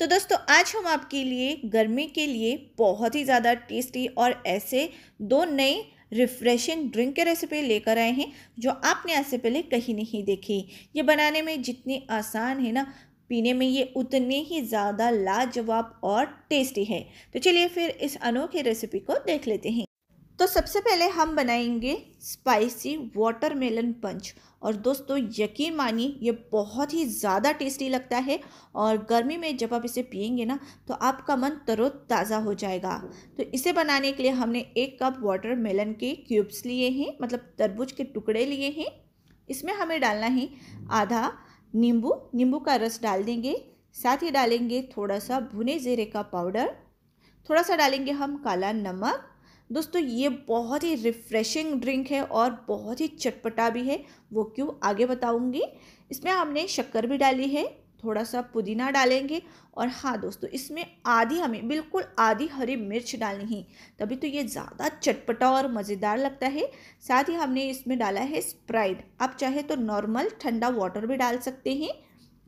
तो दोस्तों आज हम आपके लिए गर्मी के लिए बहुत ही ज़्यादा टेस्टी और ऐसे दो नए रिफ़्रेशिंग ड्रिंक के रेसिपी लेकर आए हैं जो आपने आज से पहले कहीं नहीं देखी ये बनाने में जितनी आसान है ना पीने में ये उतने ही ज़्यादा लाजवाब और टेस्टी है तो चलिए फिर इस अनोखे रेसिपी को देख लेते हैं तो सबसे पहले हम बनाएंगे स्पाइसी वाटरमेलन पंच और दोस्तों यकीन मानिए ये बहुत ही ज़्यादा टेस्टी लगता है और गर्मी में जब आप इसे पियेंगे ना तो आपका मन तरोताज़ा हो जाएगा तो इसे बनाने के लिए हमने एक कप वाटरमेलन के क्यूब्स लिए हैं मतलब तरबूज के टुकड़े लिए हैं इसमें हमें डालना है आधा नींबू नींबू का रस डाल देंगे साथ ही डालेंगे थोड़ा सा भुने जीरे का पाउडर थोड़ा सा डालेंगे हम काला नमक दोस्तों ये बहुत ही रिफ़्रेशिंग ड्रिंक है और बहुत ही चटपटा भी है वो क्यों आगे बताऊँगी इसमें हमने शक्कर भी डाली है थोड़ा सा पुदीना डालेंगे और हाँ दोस्तों इसमें आधी हमें बिल्कुल आधी हरी मिर्च डालनी है तभी तो ये ज़्यादा चटपटा और मज़ेदार लगता है साथ ही हमने इसमें डाला है स्प्राइट आप चाहे तो नॉर्मल ठंडा वाटर भी डाल सकते हैं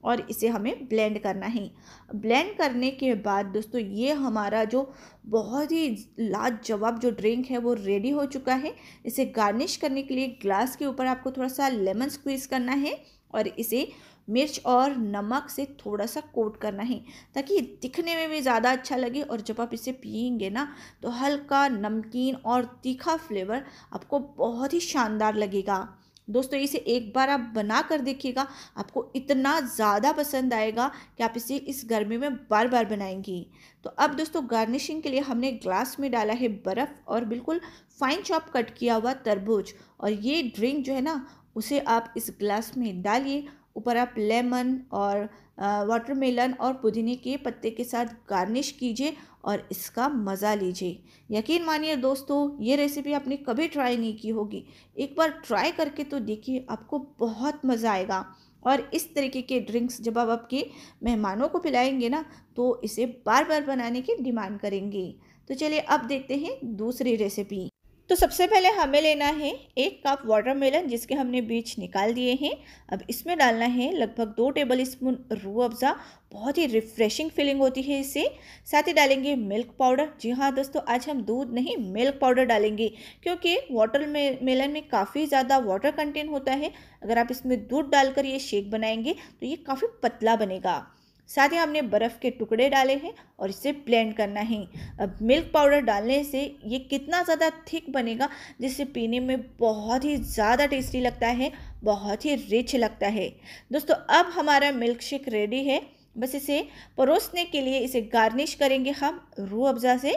और इसे हमें ब्लेंड करना है ब्लेंड करने के बाद दोस्तों ये हमारा जो बहुत ही लाजवाब जो ड्रिंक है वो रेडी हो चुका है इसे गार्निश करने के लिए ग्लास के ऊपर आपको थोड़ा सा लेमन स्क्वीज़ करना है और इसे मिर्च और नमक से थोड़ा सा कोट करना है ताकि दिखने में भी ज़्यादा अच्छा लगे और जब आप इसे पियेंगे ना तो हल्का नमकीन और तीखा फ्लेवर आपको बहुत ही शानदार लगेगा दोस्तों इसे एक बार आप बना कर देखिएगा आपको इतना ज़्यादा पसंद आएगा कि आप इसे इस गर्मी में बार बार बनाएंगी तो अब दोस्तों गार्निशिंग के लिए हमने ग्लास में डाला है बर्फ़ और बिल्कुल फाइन चॉप कट किया हुआ तरबूज और ये ड्रिंक जो है ना उसे आप इस ग्लास में डालिए ऊपर आप लेमन और वाटरमेलन और पुदीने के पत्ते के साथ गार्निश कीजिए और इसका मज़ा लीजिए यकीन मानिए दोस्तों ये रेसिपी आपने कभी ट्राई नहीं की होगी एक बार ट्राई करके तो देखिए आपको बहुत मज़ा आएगा और इस तरीके के ड्रिंक्स जब आप आपके मेहमानों को पिलाएंगे ना तो इसे बार बार बनाने की डिमांड करेंगे तो चलिए अब देखते हैं दूसरी रेसिपी तो सबसे पहले हमें लेना है एक कप वाटरमेलन जिसके हमने बीज निकाल दिए हैं अब इसमें डालना है लगभग दो टेबल स्पून रूह अफ़ज़ा बहुत ही रिफ़्रेशिंग फीलिंग होती है इससे साथ ही डालेंगे मिल्क पाउडर जी हाँ दोस्तों आज हम दूध नहीं मिल्क पाउडर डालेंगे क्योंकि वाटर मेलन में काफ़ी ज़्यादा वाटर कंटेंट होता है अगर आप इसमें दूध डालकर ये शेक बनाएंगे तो ये काफ़ी पतला बनेगा साथ ही हमने बर्फ़ के टुकड़े डाले हैं और इसे ब्लेंड करना है अब मिल्क पाउडर डालने से ये कितना ज़्यादा थिक बनेगा जिससे पीने में बहुत ही ज़्यादा टेस्टी लगता है बहुत ही रिच लगता है दोस्तों अब हमारा मिल्क शेक रेडी है बस इसे परोसने के लिए इसे गार्निश करेंगे हम रूह अफ़ज़ा से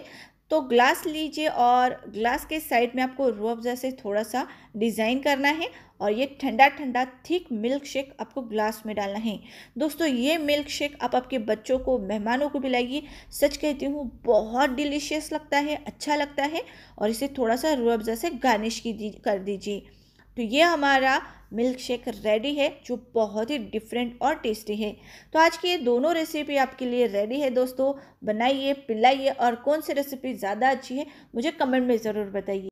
तो ग्लास लीजिए और ग्लास के साइड में आपको रूअफ़ज़ा से थोड़ा सा डिज़ाइन करना है और ये ठंडा ठंडा थिक मिल्क शेक आपको ग्लास में डालना है दोस्तों ये मिल्क शेक आप आपके बच्चों को मेहमानों को पिलाइए सच कहती हूँ बहुत डिलीशियस लगता है अच्छा लगता है और इसे थोड़ा सा रूअफ़ज़ा से गार्निश की कर दीजिए तो ये हमारा मिल्क शेक रेडी है जो बहुत ही डिफरेंट और टेस्टी है तो आज की ये दोनों रेसिपी आपके लिए रेडी है दोस्तों बनाइए पिलाइए और कौन सी रेसिपी ज़्यादा अच्छी है मुझे कमेंट में ज़रूर बताइए